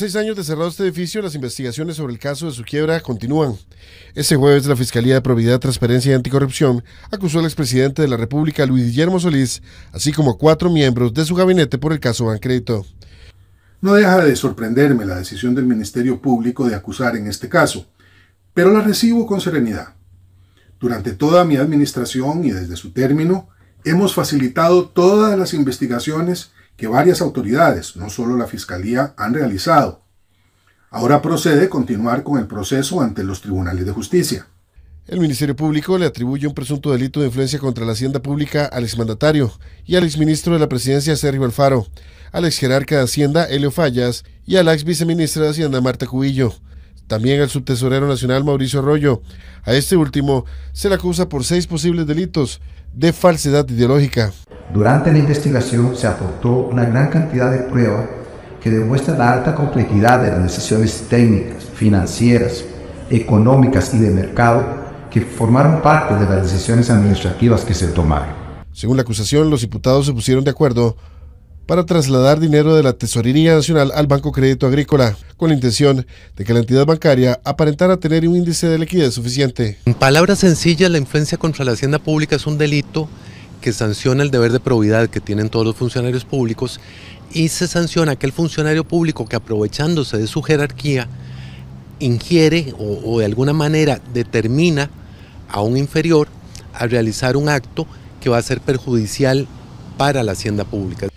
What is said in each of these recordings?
Seis años de cerrado este edificio, las investigaciones sobre el caso de su quiebra continúan. ese jueves, la Fiscalía de Probidad, Transparencia y Anticorrupción acusó al expresidente de la República, Luis Guillermo Solís, así como a cuatro miembros de su gabinete por el caso Bancrédito. No deja de sorprenderme la decisión del Ministerio Público de acusar en este caso, pero la recibo con serenidad. Durante toda mi administración y desde su término, hemos facilitado todas las investigaciones que varias autoridades, no solo la Fiscalía, han realizado. Ahora procede continuar con el proceso ante los tribunales de justicia. El Ministerio Público le atribuye un presunto delito de influencia contra la hacienda pública al exmandatario y al exministro de la Presidencia Sergio Alfaro, al exjerarca de Hacienda Helio Fallas y a la ex de Hacienda Marta Cubillo también al subtesorero nacional Mauricio Arroyo. A este último se le acusa por seis posibles delitos de falsedad ideológica. Durante la investigación se aportó una gran cantidad de pruebas que demuestran la alta complejidad de las decisiones técnicas, financieras, económicas y de mercado que formaron parte de las decisiones administrativas que se tomaron. Según la acusación, los diputados se pusieron de acuerdo para trasladar dinero de la Tesorería Nacional al Banco Crédito Agrícola, con la intención de que la entidad bancaria aparentara tener un índice de liquidez suficiente. En palabras sencillas, la influencia contra la hacienda pública es un delito que sanciona el deber de probidad que tienen todos los funcionarios públicos y se sanciona aquel funcionario público que aprovechándose de su jerarquía ingiere o, o de alguna manera determina a un inferior a realizar un acto que va a ser perjudicial para la hacienda pública.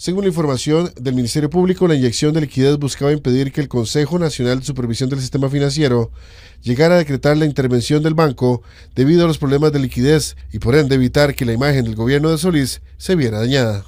Según la información del Ministerio Público, la inyección de liquidez buscaba impedir que el Consejo Nacional de Supervisión del Sistema Financiero llegara a decretar la intervención del banco debido a los problemas de liquidez y por ende evitar que la imagen del gobierno de Solís se viera dañada.